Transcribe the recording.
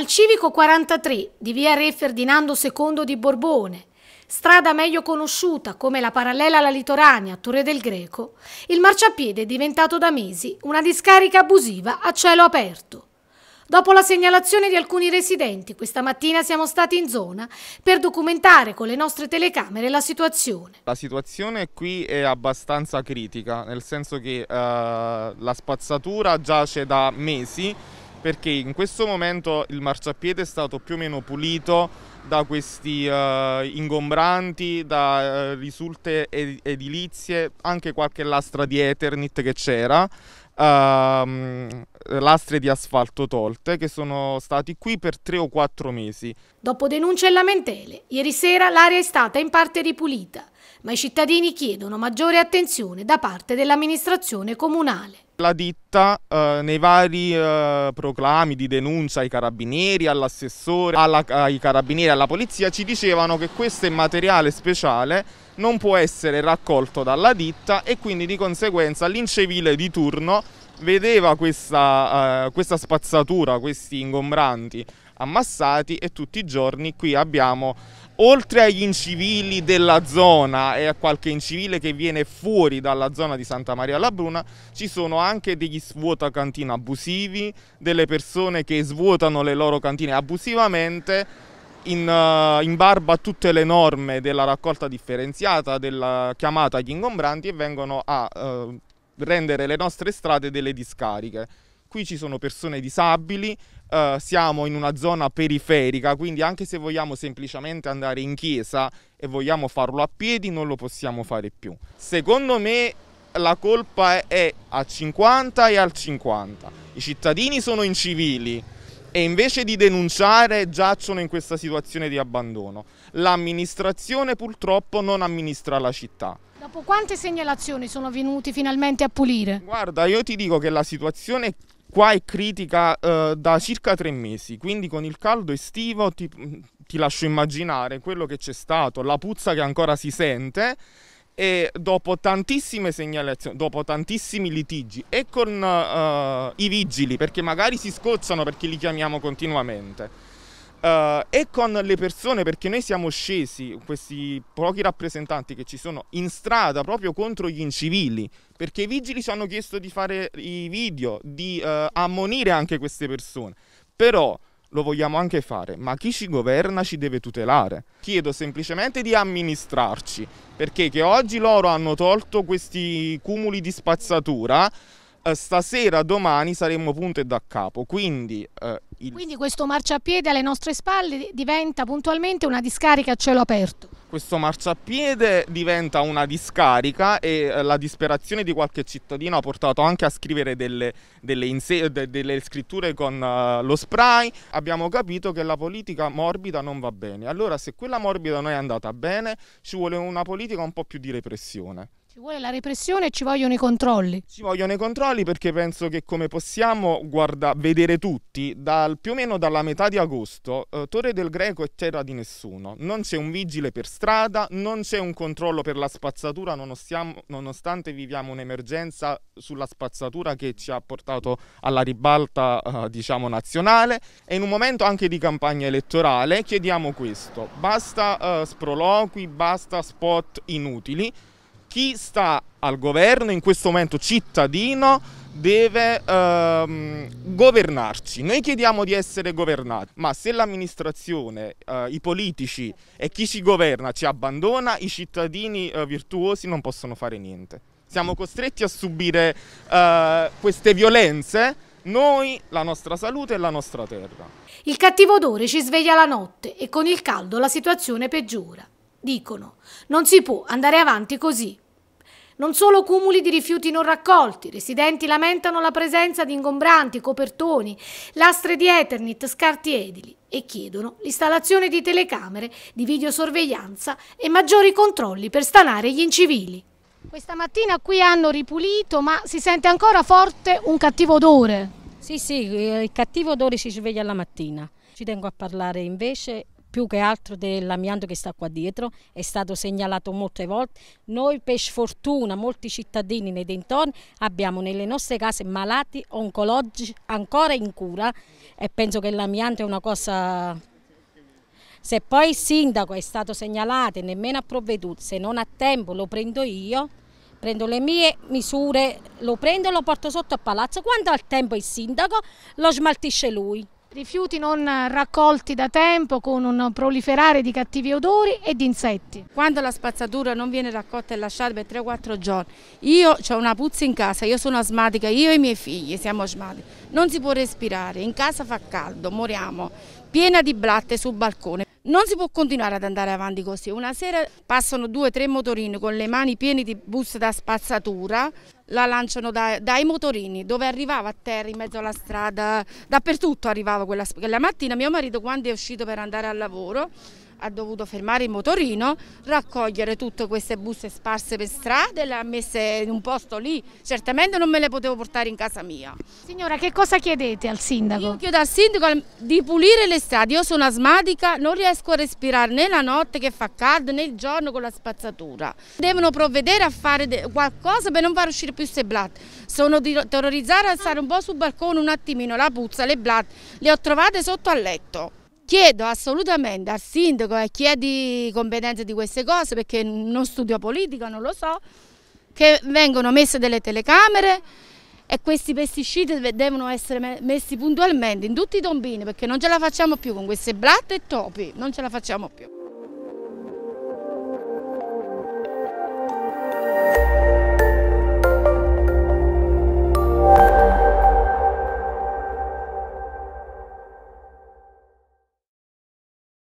Al civico 43 di via Re Ferdinando II di Borbone, strada meglio conosciuta come la parallela alla Litorania, Torre del Greco, il marciapiede è diventato da mesi una discarica abusiva a cielo aperto. Dopo la segnalazione di alcuni residenti, questa mattina siamo stati in zona per documentare con le nostre telecamere la situazione. La situazione qui è abbastanza critica, nel senso che eh, la spazzatura giace da mesi perché in questo momento il marciapiede è stato più o meno pulito da questi uh, ingombranti, da uh, risulte ed edilizie, anche qualche lastra di Eternit che c'era, uh, lastre di asfalto tolte che sono stati qui per tre o quattro mesi. Dopo denunce e lamentele, ieri sera l'area è stata in parte ripulita, ma i cittadini chiedono maggiore attenzione da parte dell'amministrazione comunale. La ditta eh, nei vari eh, proclami di denuncia ai carabinieri, all'assessore, ai carabinieri, alla polizia ci dicevano che questo è materiale speciale non può essere raccolto dalla ditta e quindi di conseguenza l'incevile di turno vedeva questa, eh, questa spazzatura, questi ingombranti ammassati e tutti i giorni qui abbiamo oltre agli incivili della zona e a qualche incivile che viene fuori dalla zona di Santa Maria alla Bruna, ci sono anche degli svuotacantine abusivi, delle persone che svuotano le loro cantine abusivamente in, uh, in, barba a tutte le norme della raccolta differenziata, della chiamata agli ingombranti e vengono a uh, rendere le nostre strade delle discariche. Qui ci sono persone disabili, eh, siamo in una zona periferica, quindi anche se vogliamo semplicemente andare in chiesa e vogliamo farlo a piedi non lo possiamo fare più. Secondo me la colpa è, è al 50 e al 50. I cittadini sono incivili e invece di denunciare giacciono in questa situazione di abbandono. L'amministrazione purtroppo non amministra la città. Dopo quante segnalazioni sono venuti finalmente a pulire? Guarda, io ti dico che la situazione qua è critica eh, da circa tre mesi, quindi con il caldo estivo ti, ti lascio immaginare quello che c'è stato, la puzza che ancora si sente e dopo tantissime segnalazioni, dopo tantissimi litigi e con uh, i vigili, perché magari si scocciano perché li chiamiamo continuamente, uh, e con le persone, perché noi siamo scesi, questi pochi rappresentanti che ci sono, in strada proprio contro gli incivili, perché i vigili ci hanno chiesto di fare i video, di uh, ammonire anche queste persone. Però lo vogliamo anche fare, ma chi ci governa ci deve tutelare. Chiedo semplicemente di amministrarci, perché che oggi loro hanno tolto questi cumuli di spazzatura, eh, stasera, domani saremo punte da capo. Quindi, eh, il... Quindi questo marciapiede alle nostre spalle diventa puntualmente una discarica a cielo aperto questo marciapiede diventa una discarica e eh, la disperazione di qualche cittadino ha portato anche a scrivere delle, delle, de delle scritture con uh, lo spray. Abbiamo capito che la politica morbida non va bene. Allora se quella morbida non è andata bene ci vuole una politica un po' più di repressione. Ci vuole la repressione e ci vogliono i controlli. Ci vogliono i controlli perché penso che come possiamo guarda, vedere tutti, dal, più o meno dalla metà di agosto, eh, Torre del Greco è terra di nessuno. Non c'è un vigile per strada, non c'è un controllo per la spazzatura, nonostiamo, nonostante viviamo un'emergenza sulla spazzatura che ci ha portato alla ribalta eh, diciamo, nazionale e in un momento anche di campagna elettorale chiediamo questo. Basta eh, sproloqui, basta spot inutili chi sta al governo in questo momento cittadino deve ehm, governarci. Noi chiediamo di essere governati, ma se l'amministrazione, eh, i politici e chi ci governa ci abbandona, i cittadini eh, virtuosi non possono fare niente. Siamo costretti a subire eh, queste violenze noi, la nostra salute e la nostra terra. Il cattivo odore ci sveglia la notte e con il caldo la situazione peggiora dicono non si può andare avanti così. Non solo cumuli di rifiuti non raccolti, residenti lamentano la presenza di ingombranti, copertoni, lastre di Ethernet, scarti edili e chiedono l'installazione di telecamere, di videosorveglianza e maggiori controlli per stanare gli incivili. Questa mattina qui hanno ripulito ma si sente ancora forte un cattivo odore. Sì, sì, eh, il cattivo odore si sveglia la mattina. Ci tengo a parlare invece più che altro dell'amianto che sta qua dietro, è stato segnalato molte volte. Noi per sfortuna, molti cittadini nei dintorni, abbiamo nelle nostre case malati oncologici ancora in cura e penso che l'amianto è una cosa... Se poi il sindaco è stato segnalato e nemmeno ha provveduto, se non ha tempo lo prendo io, prendo le mie misure, lo prendo e lo porto sotto al palazzo, quando ha tempo il sindaco lo smaltisce lui. Rifiuti non raccolti da tempo con un proliferare di cattivi odori e di insetti. Quando la spazzatura non viene raccolta e lasciata per 3-4 giorni, io ho una puzza in casa, io sono asmatica, io e i miei figli siamo asmatici, non si può respirare, in casa fa caldo, moriamo, piena di blatte sul balcone. Non si può continuare ad andare avanti così. Una sera passano due o tre motorini con le mani piene di buste da spazzatura, la lanciano da, dai motorini dove arrivava a terra, in mezzo alla strada, dappertutto arrivava quella. spazzatura. La mattina mio marito quando è uscito per andare al lavoro ha dovuto fermare il motorino, raccogliere tutte queste buste sparse per strada e le ha messe in un posto lì. Certamente non me le potevo portare in casa mia. Signora, che cosa chiedete al sindaco? Io chiedo al sindaco di pulire le strade. Io sono asmatica, non riesco a respirare né la notte che fa caldo né il giorno con la spazzatura. Devono provvedere a fare qualcosa per non far uscire più queste blatte. Sono terrorizzata a stare un po' sul balcone un attimino, la puzza, le blatte, le ho trovate sotto al letto chiedo assolutamente al sindaco e a chi è di competenza di queste cose, perché non studio politica, non lo so, che vengono messe delle telecamere e questi pesticidi devono essere messi puntualmente in tutti i tombini perché non ce la facciamo più con queste blatte e topi, non ce la facciamo più.